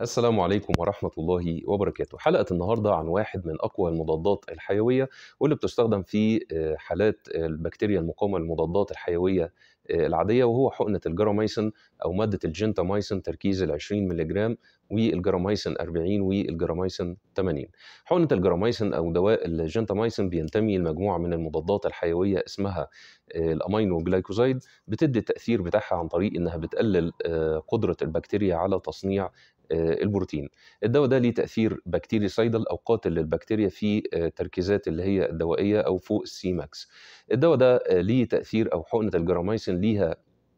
السلام عليكم ورحمة الله وبركاته حلقة النهاردة عن واحد من أقوى المضادات الحيوية واللي بتستخدم في آه، حالات آه، البكتيريا المقاومة للمضادات الحيوية آه، العادية وهو حقنة الجراميسن أو مادة الجنتامايسن تركيز ال 20 ملغ والجرامايسن 40 والجرامايسن 80 حقنة الجرامايسن أو دواء الجنتامايسن بينتمي لمجموعة من المضادات الحيوية اسمها آه، الأمينو جلايكوزايد بتدي التأثير بتاعها عن طريق إنها بتقلل آه، قدرة البكتيريا على تصنيع آه، البروتين الدواء ده ليه تاثير بكتيري سايدل او قاتل للبكتيريا في التركيزات اللي هي الدوائيه او فوق السي ماكس الدواء ده ليه تاثير او حقنه الجرامايسن ليها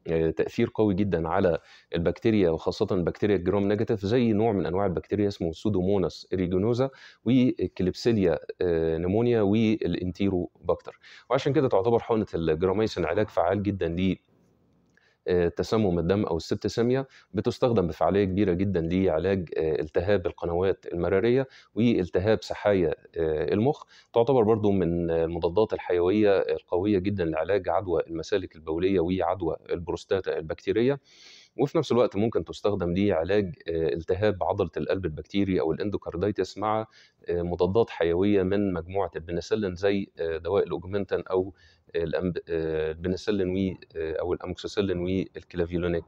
آه، تاثير قوي جدا على البكتيريا وخاصه بكتيريا الجرام نيجاتيف زي نوع من انواع البكتيريا اسمه سودوموناس ريجونوزا والكليبسيليا نمونيا والانتيرو بكتر وعشان كده تعتبر حقنه الجراميسن علاج فعال جدا ل آه، تسمم الدم او السبتسميه بتستخدم بفعاليه كبيره جدا لعلاج آه، التهاب القنوات المراريه والتهاب سحايا آه، المخ تعتبر برضو من المضادات الحيويه القويه جدا لعلاج عدوى المسالك البوليه وعدوى البروستاتا البكتيريه وفي نفس الوقت ممكن تستخدم لعلاج آه، التهاب عضله القلب البكتيري او الاندوكارديتس مع آه، مضادات حيويه من مجموعه البنسلين زي آه، دواء الاوجمنتن او البنسلين وي او وي والكلافيولونيك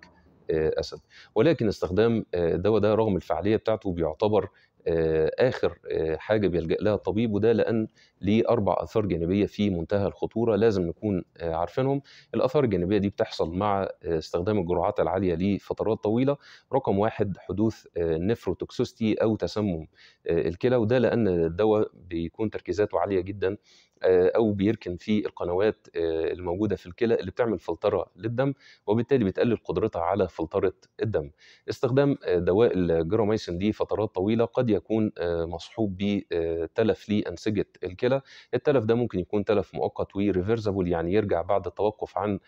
اسيد ولكن استخدام الدواء ده رغم الفعاليه بتاعته بيعتبر آه، اخر آه، حاجه بيلجا لها الطبيب وده لان ليه اربع اثار جانبيه في منتهى الخطوره لازم نكون آه، عارفينهم الاثار الجانبيه دي بتحصل مع استخدام الجرعات العاليه لفترات طويله رقم واحد حدوث نفروتوكسيستي او تسمم الكلى وده لان الدواء بيكون تركيزاته عاليه جدا آه، او بيركن في القنوات آه، الموجوده في الكلى اللي بتعمل فلتره للدم وبالتالي بتقلل قدرتها على فلتره الدم استخدام آه، دواء الجيروميسين دي فترات طويله قد يكون مصحوب بتلف لانسجه الكلى التلف ده ممكن يكون تلف مؤقت وريفرسبل يعني يرجع بعد التوقف عن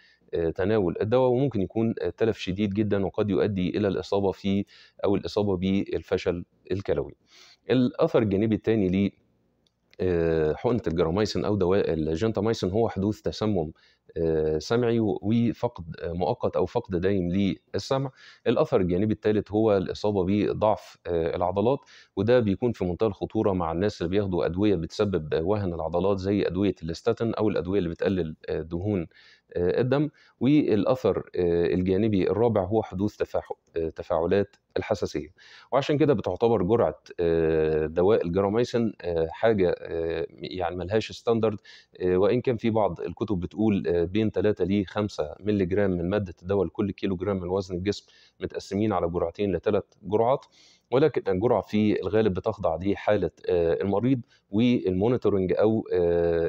تناول الدواء وممكن يكون تلف شديد جدا وقد يؤدي الى الاصابه في او الاصابه بالفشل الكلوي الاثر الجانبي الثاني ليه آه، حقنه الجراميسن او دواء الجنتامايسن هو حدوث تسمم آه، سمعي وفقد آه، مؤقت او فقد دايم للسمع الاثر الجانبي الثالث هو الاصابه بضعف آه، العضلات وده بيكون في منتهى الخطوره مع الناس اللي بياخدوا ادويه بتسبب وهن العضلات زي ادويه الاستاتين او الادويه اللي بتقلل دهون الدم والاثر الجانبي الرابع هو حدوث تفاعل تفاعلات الحساسيه وعشان كده بتعتبر جرعه دواء الجراميسن حاجه يعني ملهاش ستاندرد وان كان في بعض الكتب بتقول بين 3 ل 5 مللي جرام من ماده الدواء لكل كيلو جرام من وزن الجسم متقسمين على جرعتين لثلاث جرعات ولكن الجرعه في الغالب بتخضع لحاله آه، المريض والمونيتورنج او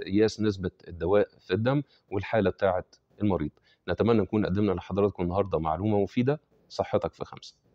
قياس آه، نسبه الدواء في الدم والحاله بتاعه المريض نتمنى نكون قدمنا لحضراتكم النهارده معلومه مفيده صحتك في خمسه